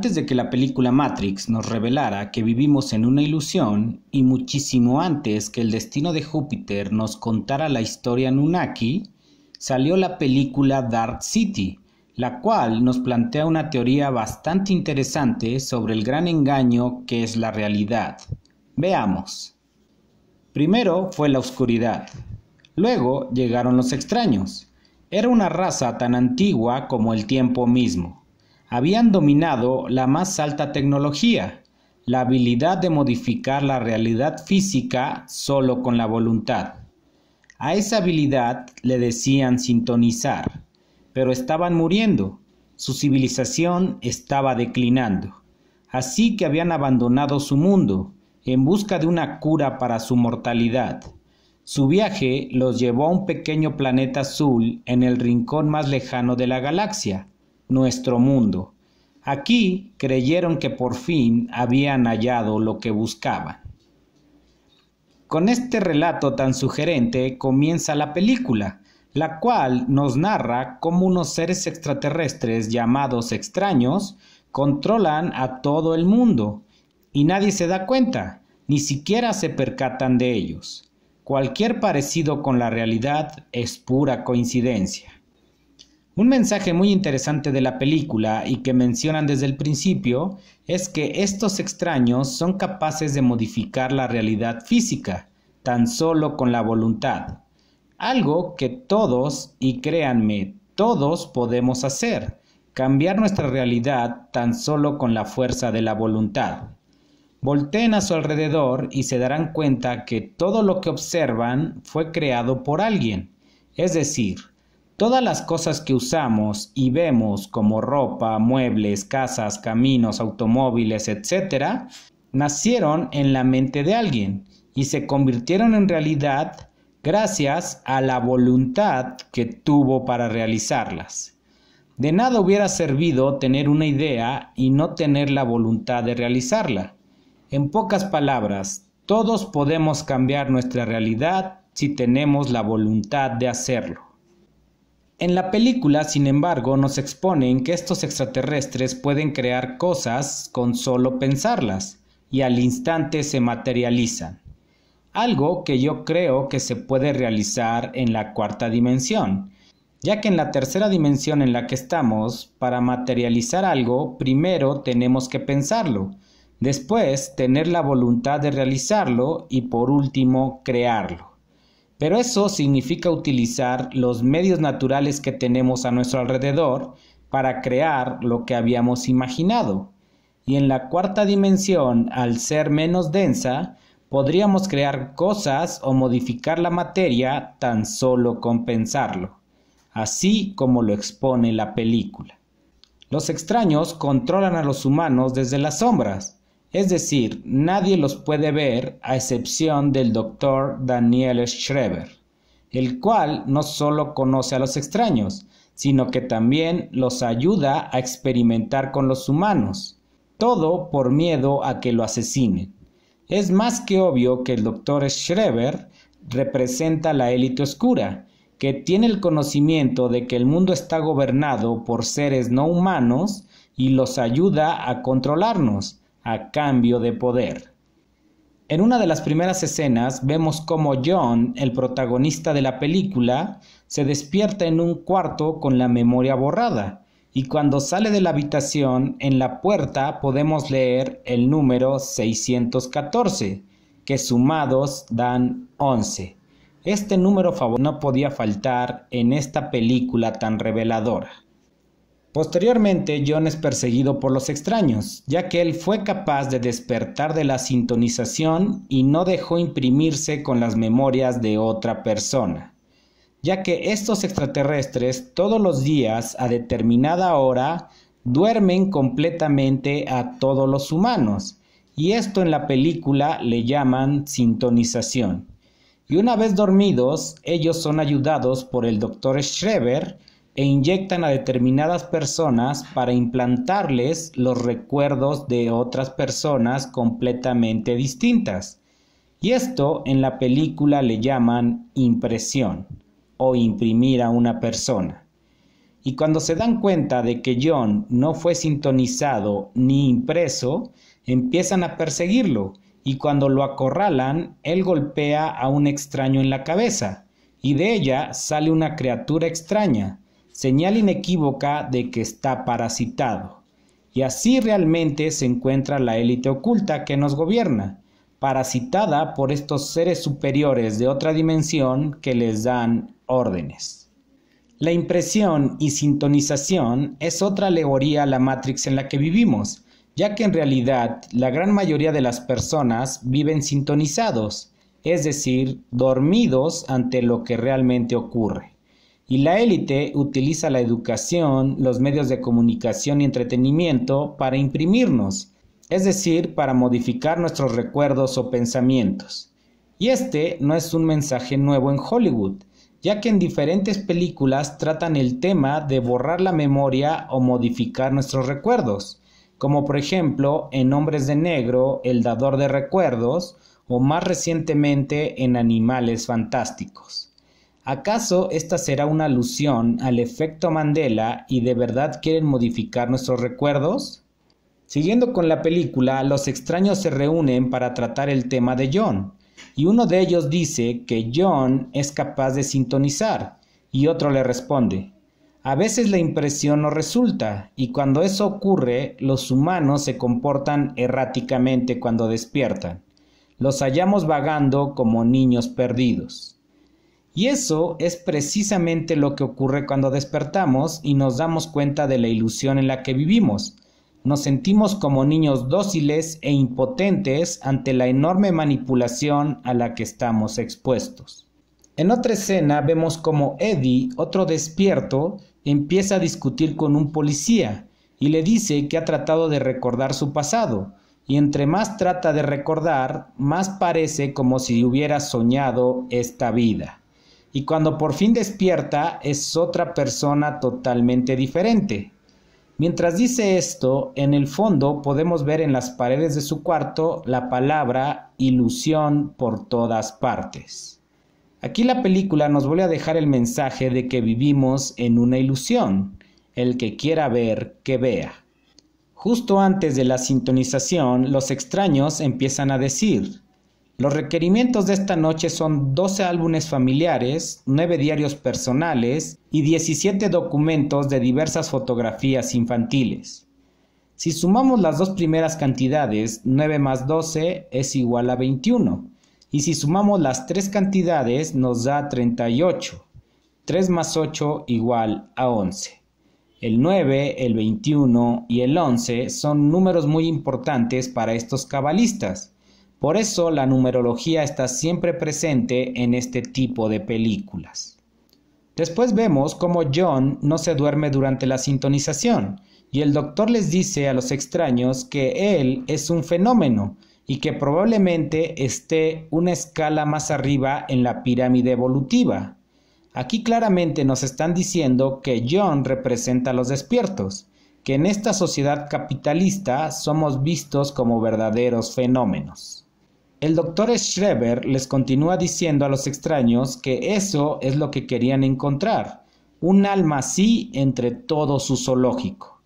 Antes de que la película Matrix nos revelara que vivimos en una ilusión y muchísimo antes que el destino de Júpiter nos contara la historia Nunaki, salió la película Dark City, la cual nos plantea una teoría bastante interesante sobre el gran engaño que es la realidad. Veamos. Primero fue la oscuridad. Luego llegaron los extraños. Era una raza tan antigua como el tiempo mismo habían dominado la más alta tecnología, la habilidad de modificar la realidad física solo con la voluntad. A esa habilidad le decían sintonizar, pero estaban muriendo, su civilización estaba declinando, así que habían abandonado su mundo en busca de una cura para su mortalidad. Su viaje los llevó a un pequeño planeta azul en el rincón más lejano de la galaxia, nuestro mundo. Aquí creyeron que por fin habían hallado lo que buscaban. Con este relato tan sugerente comienza la película, la cual nos narra cómo unos seres extraterrestres llamados extraños controlan a todo el mundo y nadie se da cuenta, ni siquiera se percatan de ellos. Cualquier parecido con la realidad es pura coincidencia. Un mensaje muy interesante de la película y que mencionan desde el principio es que estos extraños son capaces de modificar la realidad física, tan solo con la voluntad. Algo que todos, y créanme, todos podemos hacer, cambiar nuestra realidad tan solo con la fuerza de la voluntad. Volteen a su alrededor y se darán cuenta que todo lo que observan fue creado por alguien, es decir, Todas las cosas que usamos y vemos como ropa, muebles, casas, caminos, automóviles, etc., nacieron en la mente de alguien y se convirtieron en realidad gracias a la voluntad que tuvo para realizarlas. De nada hubiera servido tener una idea y no tener la voluntad de realizarla. En pocas palabras, todos podemos cambiar nuestra realidad si tenemos la voluntad de hacerlo. En la película, sin embargo, nos exponen que estos extraterrestres pueden crear cosas con solo pensarlas y al instante se materializan. Algo que yo creo que se puede realizar en la cuarta dimensión, ya que en la tercera dimensión en la que estamos, para materializar algo, primero tenemos que pensarlo, después tener la voluntad de realizarlo y por último crearlo. Pero eso significa utilizar los medios naturales que tenemos a nuestro alrededor para crear lo que habíamos imaginado. Y en la cuarta dimensión, al ser menos densa, podríamos crear cosas o modificar la materia tan solo con pensarlo, así como lo expone la película. Los extraños controlan a los humanos desde las sombras, es decir, nadie los puede ver a excepción del doctor Daniel Schreber, el cual no solo conoce a los extraños, sino que también los ayuda a experimentar con los humanos, todo por miedo a que lo asesinen. Es más que obvio que el doctor Schreber representa la élite oscura, que tiene el conocimiento de que el mundo está gobernado por seres no humanos y los ayuda a controlarnos a cambio de poder. En una de las primeras escenas vemos cómo John, el protagonista de la película, se despierta en un cuarto con la memoria borrada y cuando sale de la habitación en la puerta podemos leer el número 614, que sumados dan 11. Este número no podía faltar en esta película tan reveladora. Posteriormente, John es perseguido por los extraños, ya que él fue capaz de despertar de la sintonización y no dejó imprimirse con las memorias de otra persona, ya que estos extraterrestres todos los días a determinada hora duermen completamente a todos los humanos, y esto en la película le llaman sintonización. Y una vez dormidos, ellos son ayudados por el doctor Schreber, e inyectan a determinadas personas para implantarles los recuerdos de otras personas completamente distintas. Y esto en la película le llaman impresión o imprimir a una persona. Y cuando se dan cuenta de que John no fue sintonizado ni impreso, empiezan a perseguirlo y cuando lo acorralan, él golpea a un extraño en la cabeza y de ella sale una criatura extraña señal inequívoca de que está parasitado. Y así realmente se encuentra la élite oculta que nos gobierna, parasitada por estos seres superiores de otra dimensión que les dan órdenes. La impresión y sintonización es otra alegoría a la Matrix en la que vivimos, ya que en realidad la gran mayoría de las personas viven sintonizados, es decir, dormidos ante lo que realmente ocurre. Y la élite utiliza la educación, los medios de comunicación y entretenimiento para imprimirnos, es decir, para modificar nuestros recuerdos o pensamientos. Y este no es un mensaje nuevo en Hollywood, ya que en diferentes películas tratan el tema de borrar la memoria o modificar nuestros recuerdos, como por ejemplo en Hombres de Negro, El Dador de Recuerdos, o más recientemente en Animales Fantásticos. ¿Acaso esta será una alusión al efecto Mandela y de verdad quieren modificar nuestros recuerdos? Siguiendo con la película, los extraños se reúnen para tratar el tema de John, y uno de ellos dice que John es capaz de sintonizar, y otro le responde, a veces la impresión no resulta, y cuando eso ocurre, los humanos se comportan erráticamente cuando despiertan. Los hallamos vagando como niños perdidos. Y eso es precisamente lo que ocurre cuando despertamos y nos damos cuenta de la ilusión en la que vivimos. Nos sentimos como niños dóciles e impotentes ante la enorme manipulación a la que estamos expuestos. En otra escena vemos como Eddie, otro despierto, empieza a discutir con un policía y le dice que ha tratado de recordar su pasado, y entre más trata de recordar, más parece como si hubiera soñado esta vida. Y cuando por fin despierta es otra persona totalmente diferente. Mientras dice esto, en el fondo podemos ver en las paredes de su cuarto la palabra ilusión por todas partes. Aquí la película nos vuelve a dejar el mensaje de que vivimos en una ilusión. El que quiera ver, que vea. Justo antes de la sintonización, los extraños empiezan a decir, los requerimientos de esta noche son 12 álbumes familiares, 9 diarios personales y 17 documentos de diversas fotografías infantiles. Si sumamos las dos primeras cantidades, 9 más 12 es igual a 21. Y si sumamos las tres cantidades nos da 38. 3 más 8 igual a 11. El 9, el 21 y el 11 son números muy importantes para estos cabalistas por eso la numerología está siempre presente en este tipo de películas. Después vemos cómo John no se duerme durante la sintonización y el doctor les dice a los extraños que él es un fenómeno y que probablemente esté una escala más arriba en la pirámide evolutiva. Aquí claramente nos están diciendo que John representa a los despiertos, que en esta sociedad capitalista somos vistos como verdaderos fenómenos. El doctor Schreber les continúa diciendo a los extraños que eso es lo que querían encontrar, un alma así entre todo su zoológico.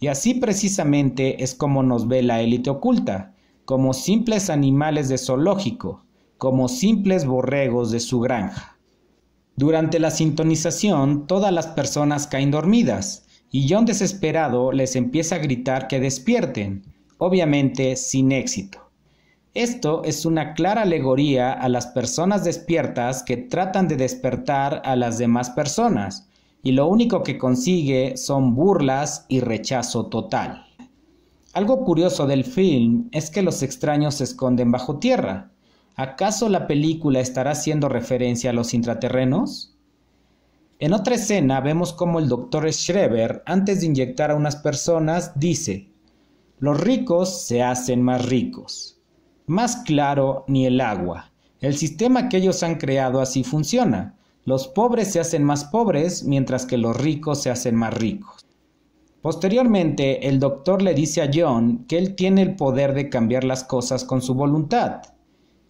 Y así precisamente es como nos ve la élite oculta, como simples animales de zoológico, como simples borregos de su granja. Durante la sintonización todas las personas caen dormidas y John desesperado les empieza a gritar que despierten, obviamente sin éxito. Esto es una clara alegoría a las personas despiertas que tratan de despertar a las demás personas y lo único que consigue son burlas y rechazo total. Algo curioso del film es que los extraños se esconden bajo tierra. ¿Acaso la película estará haciendo referencia a los intraterrenos? En otra escena vemos como el doctor Schreber, antes de inyectar a unas personas, dice, los ricos se hacen más ricos más claro ni el agua. El sistema que ellos han creado así funciona. Los pobres se hacen más pobres mientras que los ricos se hacen más ricos. Posteriormente, el doctor le dice a John que él tiene el poder de cambiar las cosas con su voluntad.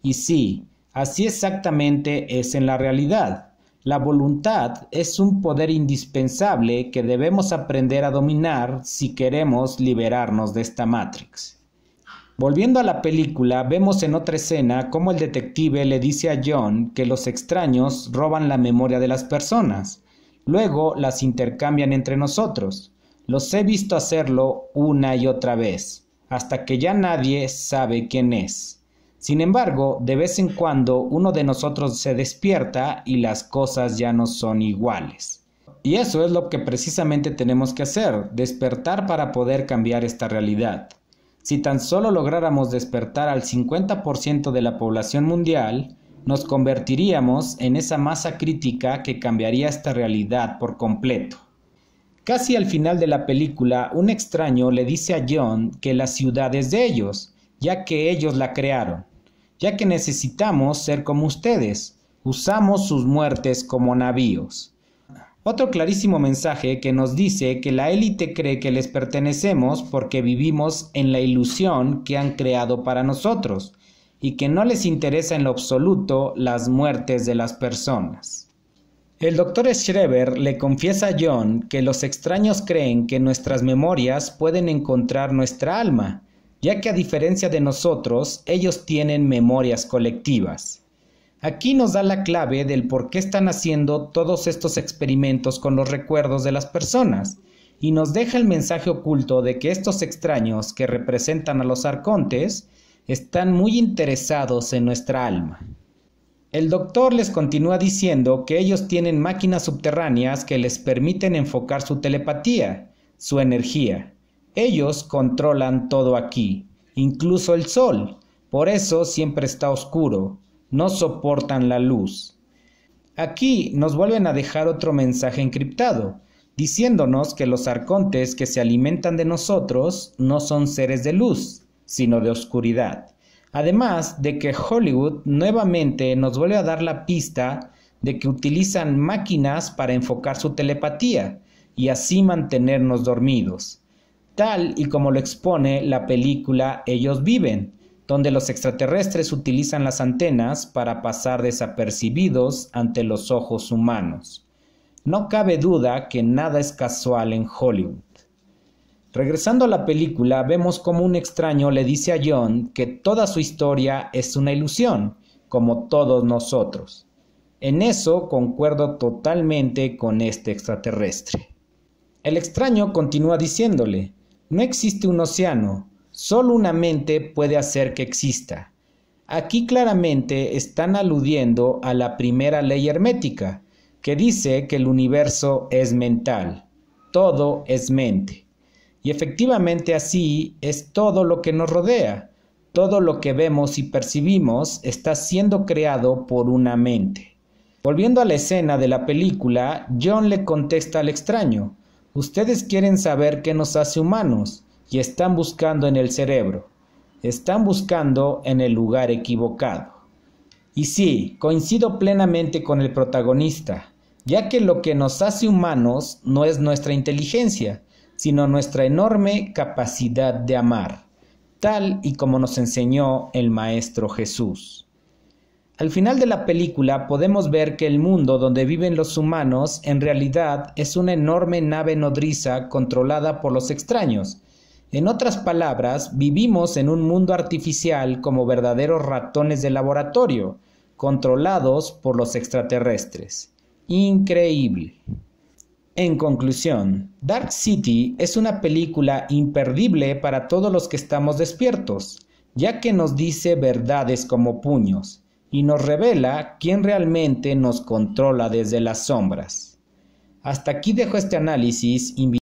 Y sí, así exactamente es en la realidad. La voluntad es un poder indispensable que debemos aprender a dominar si queremos liberarnos de esta Matrix. Volviendo a la película, vemos en otra escena cómo el detective le dice a John que los extraños roban la memoria de las personas, luego las intercambian entre nosotros. Los he visto hacerlo una y otra vez, hasta que ya nadie sabe quién es. Sin embargo, de vez en cuando uno de nosotros se despierta y las cosas ya no son iguales. Y eso es lo que precisamente tenemos que hacer, despertar para poder cambiar esta realidad. Si tan solo lográramos despertar al 50% de la población mundial, nos convertiríamos en esa masa crítica que cambiaría esta realidad por completo. Casi al final de la película, un extraño le dice a John que la ciudad es de ellos, ya que ellos la crearon, ya que necesitamos ser como ustedes, usamos sus muertes como navíos. Otro clarísimo mensaje que nos dice que la élite cree que les pertenecemos porque vivimos en la ilusión que han creado para nosotros y que no les interesa en lo absoluto las muertes de las personas. El doctor Schreber le confiesa a John que los extraños creen que nuestras memorias pueden encontrar nuestra alma, ya que a diferencia de nosotros, ellos tienen memorias colectivas. Aquí nos da la clave del por qué están haciendo todos estos experimentos con los recuerdos de las personas y nos deja el mensaje oculto de que estos extraños que representan a los arcontes están muy interesados en nuestra alma. El doctor les continúa diciendo que ellos tienen máquinas subterráneas que les permiten enfocar su telepatía, su energía. Ellos controlan todo aquí, incluso el sol. Por eso siempre está oscuro, no soportan la luz. Aquí nos vuelven a dejar otro mensaje encriptado, diciéndonos que los arcontes que se alimentan de nosotros no son seres de luz, sino de oscuridad. Además de que Hollywood nuevamente nos vuelve a dar la pista de que utilizan máquinas para enfocar su telepatía y así mantenernos dormidos, tal y como lo expone la película Ellos viven, donde los extraterrestres utilizan las antenas para pasar desapercibidos ante los ojos humanos. No cabe duda que nada es casual en Hollywood. Regresando a la película, vemos como un extraño le dice a John que toda su historia es una ilusión, como todos nosotros. En eso concuerdo totalmente con este extraterrestre. El extraño continúa diciéndole, no existe un océano, Solo una mente puede hacer que exista. Aquí claramente están aludiendo a la primera ley hermética, que dice que el universo es mental, todo es mente. Y efectivamente así es todo lo que nos rodea. Todo lo que vemos y percibimos está siendo creado por una mente. Volviendo a la escena de la película, John le contesta al extraño, ustedes quieren saber qué nos hace humanos, y están buscando en el cerebro, están buscando en el lugar equivocado. Y sí, coincido plenamente con el protagonista, ya que lo que nos hace humanos no es nuestra inteligencia, sino nuestra enorme capacidad de amar, tal y como nos enseñó el Maestro Jesús. Al final de la película podemos ver que el mundo donde viven los humanos en realidad es una enorme nave nodriza controlada por los extraños, en otras palabras, vivimos en un mundo artificial como verdaderos ratones de laboratorio, controlados por los extraterrestres. Increíble. En conclusión, Dark City es una película imperdible para todos los que estamos despiertos, ya que nos dice verdades como puños y nos revela quién realmente nos controla desde las sombras. Hasta aquí dejo este análisis.